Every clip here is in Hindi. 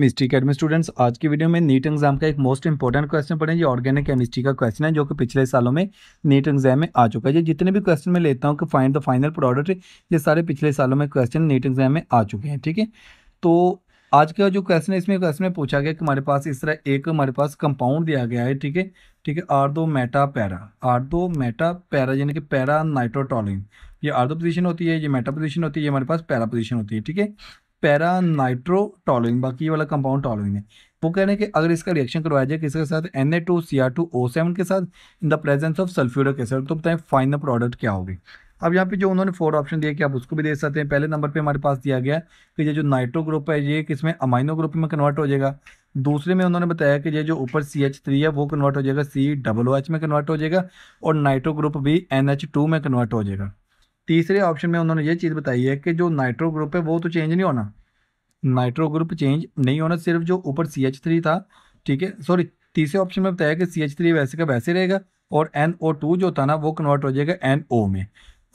मिस्ट्री अकेडमी स्टूडेंट्स आज की वीडियो में नीट एग्जाम का एक मोस्ट इंपॉर्टेंट क्वेश्चन पढ़ें ये ऑर्गेनिक केमिस्ट्री का क्वेश्चन है जो कि पिछले सालों में नीट एग्जाम में आ चुका है ये जितने भी क्वेश्चन मैं लेता हूँ कि फाइंड द फाइनल प्रोडक्ट ये सारे पिछले सालों में क्वेश्चन नीट एग्जाम में आ चुके हैं ठीक है तो आज का जो क्वेश्चन है इसमें क्वेश्चन में पूछा गया कि हमारे पास इस तरह एक हमारे पास कंपाउंड दिया गया है ठीक है ठीक है आर दो मेटा पैरा आर दो मेटा पैरा यानी कि पैरा नाइट्रोटोलिन ये आर दो पोजिशन होती है ये मेटा पोजिशन होती है ये हमारे पास पैरा पोजिशन होती है ठीक है पैरा नाइट्रोटॉलोइन बाकी ये वाला कंपाउंड टॉलोइन है वो कह रहे हैं कि अगर इसका रिएक्शन करवाया जाए किसके साथ N A two C R two O seven के साथ in the presence of sulphuric acid तो बताएं फाइनल प्रोडक्ट क्या होगी अब यहाँ पे जो उन्होंने फोर ऑप्शन दिया कि आप उसको भी दे सकते हैं पहले नंबर पे हमारे पास दिया गया कि ये जो नाइट्रो ग्रुप है ये किसमें अमाइनो ग्रुप में कन्वर्ट हो जाएगा दूसरे में उन्होंने बताया कि ये जो ऊपर सी एच थ्री है वो कन्वर्ट हो जाएगा सी डबल ओ एच में कन्वर्ट हो जाएगा और नाइट्रो ग्रुप भी एन एच टू में कन्वर्ट हो जाएगा तीसरे ऑप्शन में उन्होंने ये चीज़ बताई है कि जो नाइट्रो ग्रुप है वो तो चेंज नहीं होना नाइट्रो ग्रुप चेंज नहीं होना सिर्फ जो ऊपर सी एच थ्री था ठीक है सॉरी तीसरे ऑप्शन में बताया कि सी एच थ्री वैसे का वैसे रहेगा और एन ओ टू जो था ना वो कन्वर्ट हो जाएगा एन ओ में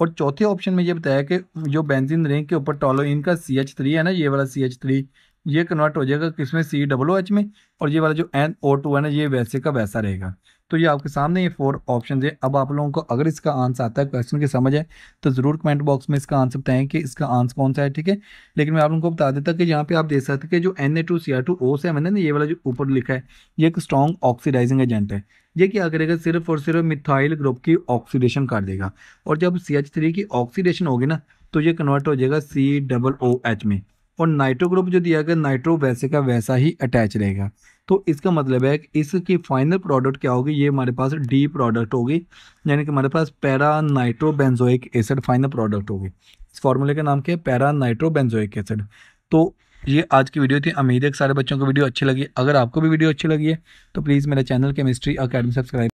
और चौथे ऑप्शन में ये बताया कि जो बेंजिन रिंग के ऊपर टॉलोइन का सी एच थ्री है ना ये वाला सी एच थ्री ये कन्वर्ट हो जाएगा किसमें सी डब्लो एच में और ये वाला जो एन ओ टू है ना ये वैसे का वैसा रहेगा तो ये आपके सामने ये फोर ऑप्शन है अब आप लोगों को अगर इसका आंसर आता है क्वेश्चन की समझ है तो ज़रूर कमेंट बॉक्स में इसका आंसर बताएं कि इसका आंसर कौन सा है ठीक है लेकिन मैं आप लोगों को बता देता कि यहाँ पे आप देख सकते हैं जो N A two C R two O से मैंने ना ये वाला जो ऊपर लिखा है ये एक स्ट्रॉन्ग ऑक्सीडाइजिंग एजेंट है ये क्या करेगा सिर्फ और सिर्फ मिथाइल ग्रुप की ऑक्सीडेशन कर देगा और जब सी एच थ्री की ऑक्सीडेशन होगी ना तो ये कन्वर्ट हो जाएगा सी डबल ओ एच में और नाइट्रो ग्रुप जो दिया गया नाइट्रो वैसे का वैसा ही अटैच रहेगा तो इसका मतलब है कि इसकी फाइनल प्रोडक्ट क्या होगी ये हमारे पास डी प्रोडक्ट होगी यानी कि हमारे पास para nitro benzoic acid final product होगी इस फार्मूले का नाम क्या है पैरा नाइट्रो बेंजोइक एसिड तो ये आज की वीडियो थी उम्मीद है कि सारे बच्चों को वीडियो अच्छी लगी अगर आपको भी वीडियो अच्छी लगी है तो प्लीज़ मेरे चैनल केमिस्ट्री अकेडमी सब्सक्राइब